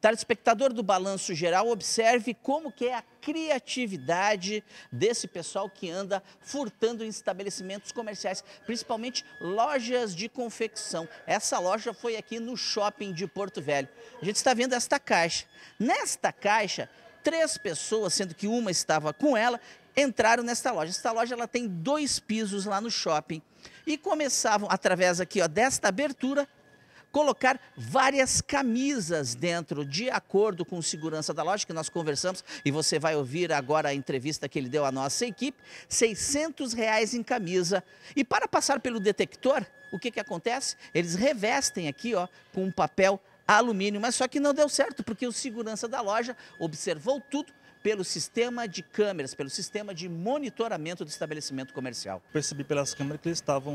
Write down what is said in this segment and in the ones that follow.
Telespectador do Balanço Geral, observe como que é a criatividade desse pessoal que anda furtando em estabelecimentos comerciais, principalmente lojas de confecção. Essa loja foi aqui no shopping de Porto Velho. A gente está vendo esta caixa. Nesta caixa, três pessoas, sendo que uma estava com ela, entraram nesta loja. Esta loja ela tem dois pisos lá no shopping. E começavam, através aqui ó, desta abertura, colocar várias camisas dentro, de acordo com o segurança da loja, que nós conversamos, e você vai ouvir agora a entrevista que ele deu à nossa equipe, 600 reais em camisa. E para passar pelo detector, o que, que acontece? Eles revestem aqui ó, com um papel alumínio, mas só que não deu certo, porque o segurança da loja observou tudo, pelo sistema de câmeras, pelo sistema de monitoramento do estabelecimento comercial. Percebi pelas câmeras que eles estavam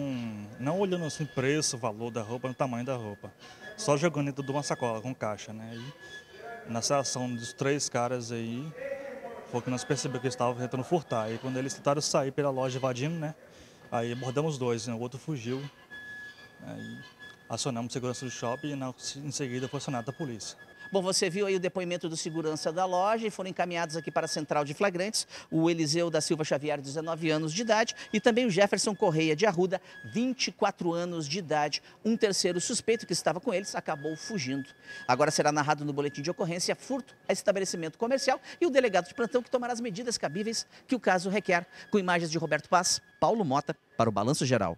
não olhando assim o preço, o valor da roupa, o tamanho da roupa, só jogando dentro de uma sacola com caixa, né? E nessa ação dos três caras aí, foi que nós percebemos que eles estavam tentando furtar. E quando eles tentaram sair pela loja invadindo, né? Aí abordamos dois, né? o outro fugiu. Aí né? acionamos segurança do shopping e na, em seguida foi acionada a polícia. Bom, você viu aí o depoimento do segurança da loja e foram encaminhados aqui para a central de flagrantes o Eliseu da Silva Xavier, 19 anos de idade, e também o Jefferson Correia de Arruda, 24 anos de idade. Um terceiro suspeito que estava com eles acabou fugindo. Agora será narrado no boletim de ocorrência furto a estabelecimento comercial e o delegado de plantão que tomará as medidas cabíveis que o caso requer. Com imagens de Roberto Paz, Paulo Mota, para o Balanço Geral.